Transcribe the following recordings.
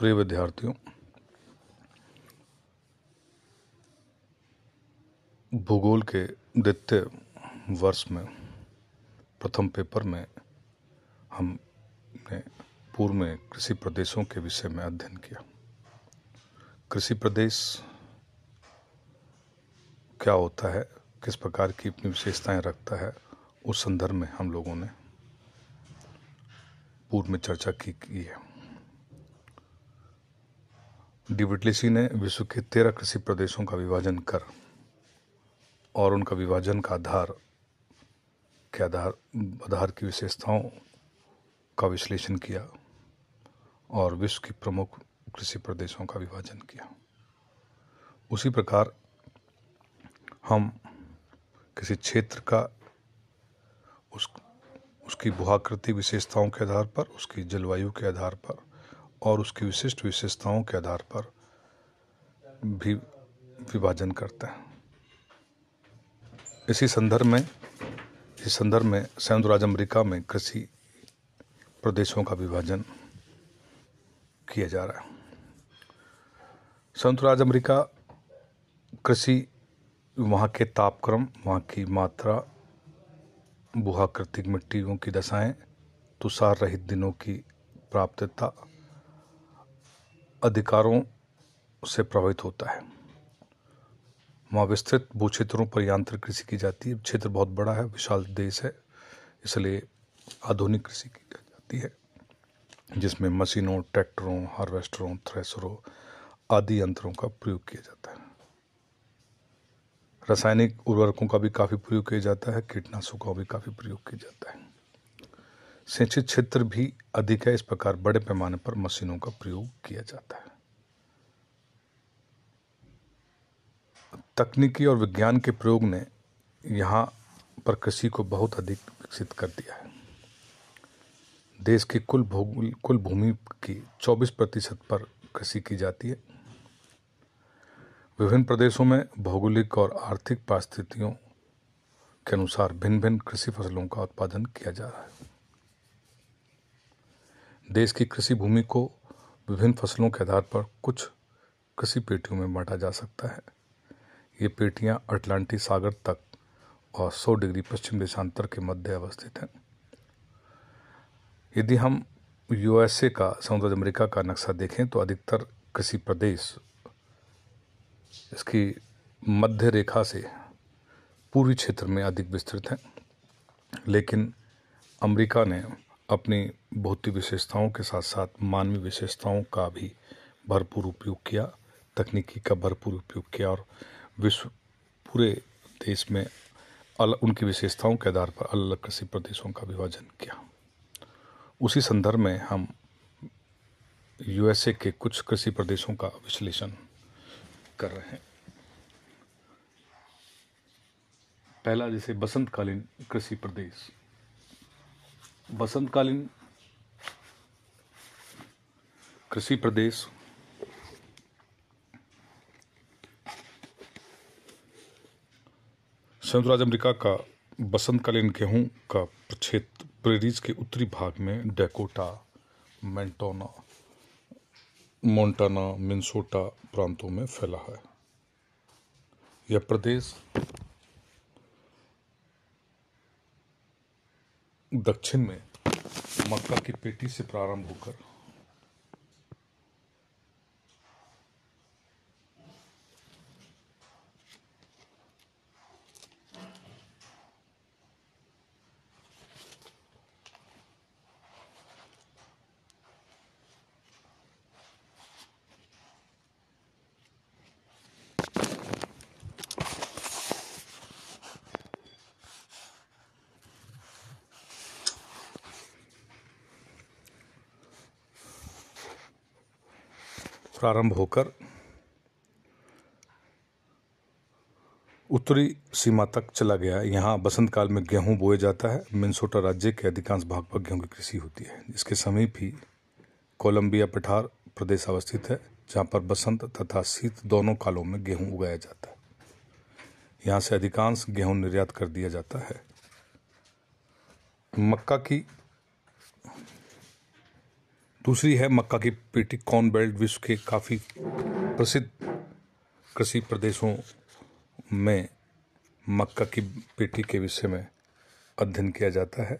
प्रिय विद्यार्थियों भूगोल के द्वितीय वर्ष में प्रथम पेपर में हमने पूर्व में कृषि प्रदेशों के विषय में अध्ययन किया कृषि प्रदेश क्या होता है किस प्रकार की अपनी विशेषताएं रखता है उस संदर्भ में हम लोगों ने पूर्व में चर्चा की, की है डीबीटीसी ने विश्व के तेरह कृषि प्रदेशों का विभाजन कर और उनका विभाजन का आधार के आधार आधार की विशेषताओं का विश्लेषण किया और विश्व की प्रमुख कृषि प्रदेशों का विभाजन किया उसी प्रकार हम किसी क्षेत्र का उस उसकी भूआकृति विशेषताओं के आधार पर उसकी जलवायु के आधार पर और उसकी विशिष्ट विशेषताओं के आधार पर भी विभाजन करते हैं इसी संदर्भ में इस संदर्भ में संयुक्त राज्य अमेरिका में कृषि प्रदेशों का विभाजन किया जा रहा है संयुक्त राज्य अमेरिका कृषि वहाँ के तापक्रम वहाँ की मात्रा बुहाकृतिक मिट्टियों की दशाएं तुषार रहित दिनों की प्राप्तता अधिकारों से प्रभावित होता है वहाँ विस्तृत भू क्षेत्रों पर यांत्रिक कृषि की जाती है क्षेत्र बहुत बड़ा है विशाल देश है इसलिए आधुनिक कृषि की जाती है जिसमें मशीनों ट्रैक्टरों हार्वेस्टरों थ्रेसरों आदि यंत्रों का प्रयोग किया जाता है रासायनिक उर्वरकों का भी काफ़ी प्रयोग किया जाता है कीटनाशकों का भी काफ़ी प्रयोग किया जाता है सिंचित क्षेत्र भी अधिक है इस प्रकार बड़े पैमाने पर मशीनों का प्रयोग किया जाता है तकनीकी और विज्ञान के प्रयोग ने यहाँ पर कृषि को बहुत अधिक विकसित कर दिया है देश की कुल कुल भूमि की 24 प्रतिशत पर कृषि की जाती है विभिन्न प्रदेशों में भौगोलिक और आर्थिक परिस्थितियों के अनुसार भिन्न भिन्न कृषि फसलों का उत्पादन किया जा रहा है देश की कृषि भूमि को विभिन्न फसलों के आधार पर कुछ कृषि पेटियों में बांटा जा सकता है ये पेटियाँ अटलांटिक सागर तक और 100 डिग्री पश्चिम देशांतर के मध्य अवस्थित हैं यदि हम यूएसए का समुद्र अमेरिका का नक्शा देखें तो अधिकतर कृषि प्रदेश इसकी मध्य रेखा से पूर्वी क्षेत्र में अधिक विस्तृत हैं लेकिन अमेरिका ने अपनी भौतिक विशेषताओं के साथ साथ मानवीय विशेषताओं का भी भरपूर उपयोग किया तकनीकी का भरपूर उपयोग किया और विश्व पूरे देश में अल उनकी विशेषताओं के आधार पर अलग अलग कृषि प्रदेशों का विभाजन किया उसी संदर्भ में हम यूएसए के कुछ कृषि प्रदेशों का विश्लेषण कर रहे हैं पहला जैसे बसंतकालीन कृषि प्रदेश बसंतकालीन कृषि प्रदेश संयुक्त राज्य अमेरिका का बसंतकालीन गेहूं का प्रक्षेत्र प्रेरीज के उत्तरी भाग में डेकोटा मेंटोना मोन्टाना मिन्सोटा प्रांतों में फैला है यह प्रदेश दक्षिण में मक्का की पेटी से प्रारंभ होकर प्रारंभ होकर उत्तरी सीमा तक चला गया यहाँ बसंत काल में गेहूं बोए जाता है मिनसोटा राज्य के अधिकांश भाग पर गेहूं की कृषि होती है इसके समीप ही कोलंबिया पठार प्रदेश अवस्थित है जहाँ पर बसंत तथा शीत दोनों कालों में गेहूं उगाया जाता है यहाँ से अधिकांश गेहूं निर्यात कर दिया जाता है मक्का की दूसरी है मक्का की पेटी कॉर्न बेल्ट विश्व के काफ़ी प्रसिद्ध कृषि प्रदेशों में मक्का की पेटी के विषय में अध्ययन किया जाता है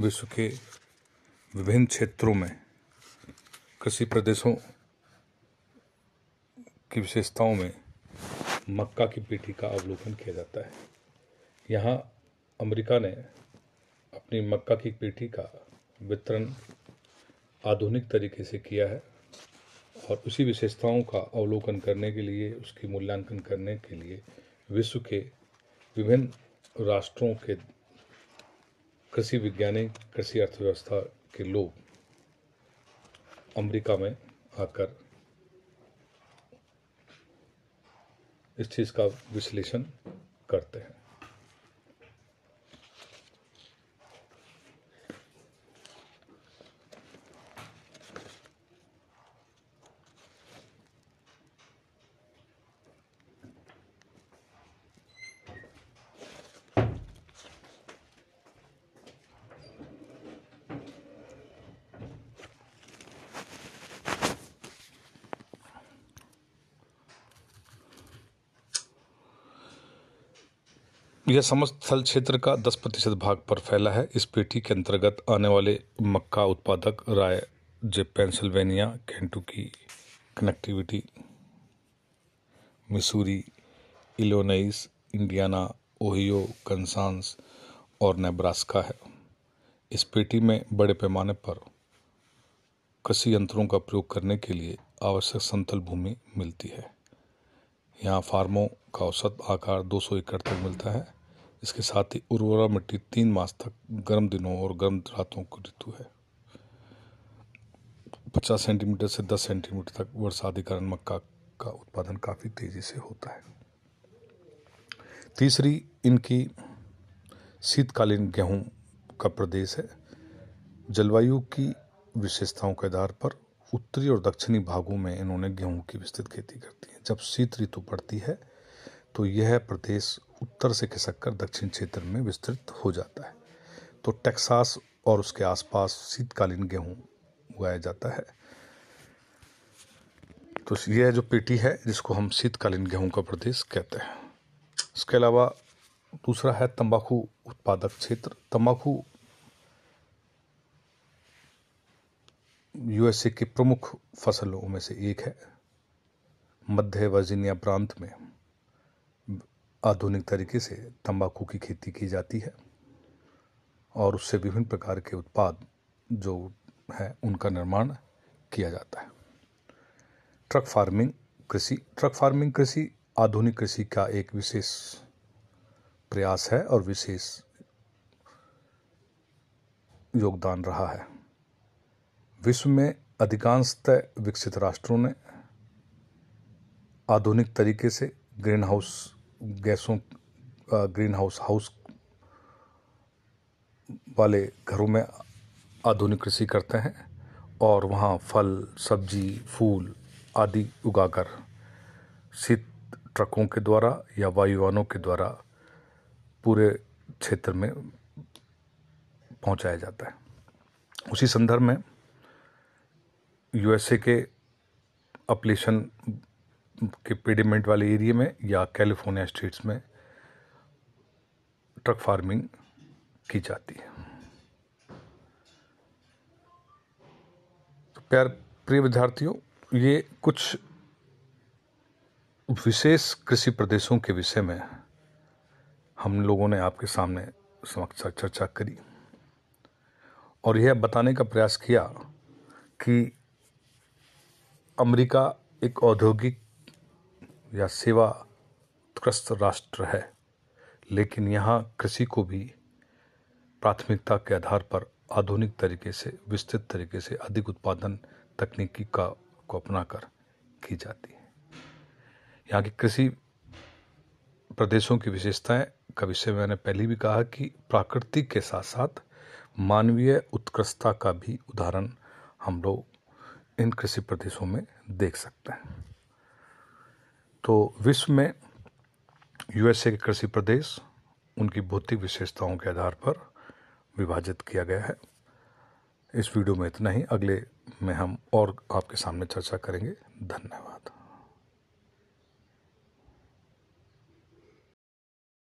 विश्व के विभिन्न क्षेत्रों में कृषि प्रदेशों की विशेषताओं में मक्का की पेटी का अवलोकन किया जाता है यहाँ अमेरिका ने अपनी मक्का की पेटी का वितरण आधुनिक तरीके से किया है और उसी विशेषताओं का अवलोकन करने के लिए उसकी मूल्यांकन करने के लिए विश्व के विभिन्न राष्ट्रों के कृषि विज्ञानी कृषि अर्थव्यवस्था के लोग अमेरिका में आकर इस चीज़ का विश्लेषण करते हैं यह समस्त थल क्षेत्र का 10 प्रतिशत भाग पर फैला है इस पेटी के अंतर्गत आने वाले मक्का उत्पादक राय जे पेंसिल्वेनिया कैंटू की connectivity Missouri Illinois Indiana Ohio Kansas और नेब्रास्का है इस पेटी में बड़े पैमाने पर कृषि यंत्रों का प्रयोग करने के लिए आवश्यक समतल भूमि मिलती है यहाँ फार्मों का औसत आकार 200 एकड़ तक मिलता है इसके साथ ही उर्वरा मिट्टी तीन मास तक गर्म दिनों और गर्म रातों की ऋतु है पचास सेंटीमीटर से दस सेंटीमीटर तक बरसाती कारण मक्का का उत्पादन काफ़ी तेज़ी से होता है तीसरी इनकी शीतकालीन गेहूं का प्रदेश है जलवायु की विशेषताओं के आधार पर उत्तरी और दक्षिणी भागों में इन्होंने गेहूं की विस्तृत खेती करती है जब शीत ऋतु पड़ती है तो यह प्रदेश उत्तर से खिसककर दक्षिण क्षेत्र में विस्तृत हो जाता है तो टेक्सास और उसके आसपास शीतकालीन गेहूँ उगाया जाता है तो यह जो पेटी है जिसको हम शीतकालीन गेहूँ का प्रदेश कहते हैं इसके अलावा दूसरा है तंबाकू उत्पादक क्षेत्र तंबाकू यूएसए की प्रमुख फसलों में से एक है मध्य वर्जीनिया प्रांत में आधुनिक तरीके से तंबाकू की खेती की जाती है और उससे विभिन्न प्रकार के उत्पाद जो है उनका निर्माण किया जाता है ट्रक फार्मिंग कृषि ट्रक फार्मिंग कृषि आधुनिक कृषि का एक विशेष प्रयास है और विशेष योगदान रहा है विश्व में अधिकांशतः विकसित राष्ट्रों ने आधुनिक तरीके से ग्रीन हाउस गैसों ग्रीन हाउस हाउस वाले घरों में आधुनिक कृषि करते हैं और वहाँ फल सब्जी फूल आदि उगाकर शीत ट्रकों के द्वारा या वायुवानों के द्वारा पूरे क्षेत्र में पहुंचाया जाता है उसी संदर्भ में यूएसए के अपलेशन के पेडिमेंट वाले एरिए में या कैलिफोर्निया स्टेट्स में ट्रक फार्मिंग की जाती है तो प्यार प्रिय विद्यार्थियों ये कुछ विशेष कृषि प्रदेशों के विषय में हम लोगों ने आपके सामने समक्ष चर्चा करी और यह बताने का प्रयास किया कि अमेरिका एक औद्योगिक या सेवा उत्कृष्ट राष्ट्र है लेकिन यहाँ कृषि को भी प्राथमिकता के आधार पर आधुनिक तरीके से विस्तृत तरीके से अधिक उत्पादन तकनीकी का को कर की जाती है यहाँ की कृषि प्रदेशों की विशेषताएं का विषय मैंने पहले भी कहा कि प्राकृतिक के साथ साथ मानवीय उत्कृष्टता का भी उदाहरण हम लोग इन कृषि प्रदेशों में देख सकते हैं तो विश्व में यूएसए के कृषि प्रदेश उनकी भौतिक विशेषताओं के आधार पर विभाजित किया गया है इस वीडियो में इतना ही अगले में हम और आपके सामने चर्चा करेंगे धन्यवाद